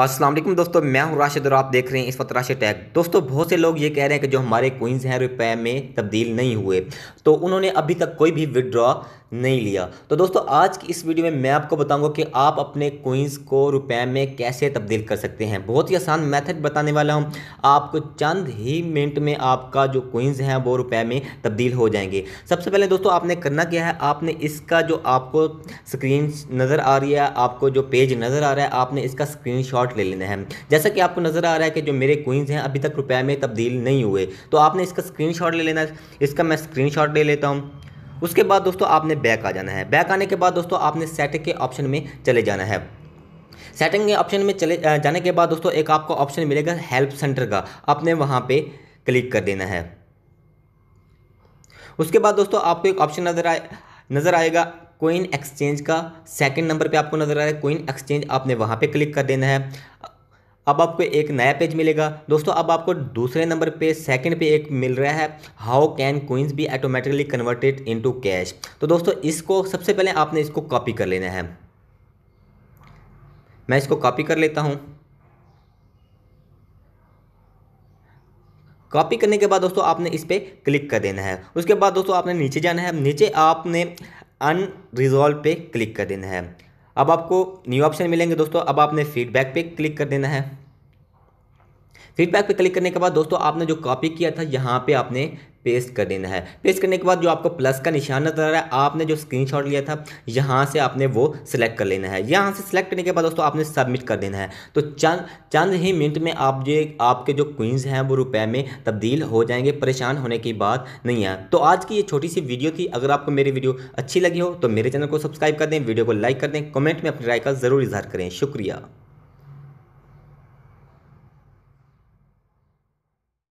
अस्सलाम वालेकुम दोस्तों मैं हूं राशिद और आप देख रहे हैं इस वक्त राशि टैग दोस्तों बहुत से लोग ये कह रहे हैं कि जो हमारे कोइंस हैं रुपए में तब्दील नहीं हुए तो उन्होंने अभी तक कोई भी विड्रॉ नहीं लिया तो दोस्तों आज की इस वीडियो में मैं आपको बताऊंगा कि आप अपने कोइंस को रुपए में कैसे तब्दील कर सकते हैं बहुत ही आसान मेथड बताने वाला हूं आपको चंद ही मिनट में आपका जो कोइंस हैं वो रुपए में तब्दील हो जाएंगे सबसे पहले दोस्तों आपने करना क्या है आपने इसका जो आपको स्क्रीन नज़र आ रही है आपको जो पेज नज़र आ रहा है आपने इसका स्क्रीन ले लेना है जैसा कि आपको नज़र आ रहा है कि जो मेरे कोइंस हैं अभी तक रुपये में तब्दील नहीं हुए तो आपने इसका स्क्रीन ले लेना है इसका मैं स्क्रीन ले लेता हूँ उसके बाद दोस्तों आपने बैक आ जाना है बैक आने के बाद दोस्तों आपने सेटिंग के ऑप्शन में चले जाना है सेटिंग के ऑप्शन में चले जाने के बाद दोस्तों एक आपको ऑप्शन मिलेगा हेल्प सेंटर का आपने वहाँ पे क्लिक कर देना है उसके बाद दोस्तों आपको एक ऑप्शन नज़र आए नज़र आएगा कोइन एक्सचेंज का सेकंड नंबर पे आपको नज़र आ रहा है कोइन एक्सचेंज आपने वहाँ पे क्लिक कर देना है अब आपको एक नया पेज मिलेगा दोस्तों अब आपको दूसरे नंबर पे सेकंड पे एक मिल रहा है how can coins be automatically converted into cash तो दोस्तों इसको सबसे पहले आपने इसको कॉपी कर लेना है मैं इसको कॉपी कर लेता हूँ कॉपी करने के बाद दोस्तों आपने इस पर क्लिक कर देना है उसके बाद दोस्तों आपने नीचे जाना है नीचे आपने अनरिजॉल्व पे क्लिक कर देना है अब आपको न्यू ऑप्शन मिलेंगे दोस्तों अब आपने फीडबैक पे क्लिक कर देना है फीडबैक पे क्लिक करने के बाद दोस्तों आपने जो कॉपी किया था यहाँ पे आपने पेस्ट कर देना है पेस्ट करने के बाद जो आपको प्लस का निशान नजर आ रहा है आपने जो स्क्रीनशॉट लिया था यहाँ से आपने वो सिलेक्ट कर लेना है यहाँ से सिलेक्ट करने के बाद दोस्तों आपने सबमिट कर देना है तो चंद चंद ही मिनट में आप जो आपके जो क्वींस हैं वो रुपए में तब्दील हो जाएंगे परेशान होने की बात नहीं है तो आज की ये छोटी सी वीडियो थी अगर आपको मेरी वीडियो अच्छी लगी हो तो मेरे चैनल को सब्सक्राइब कर दें वीडियो को लाइक कर दें कॉमेंट में अपनी राय का ज़रूर इजहार करें शुक्रिया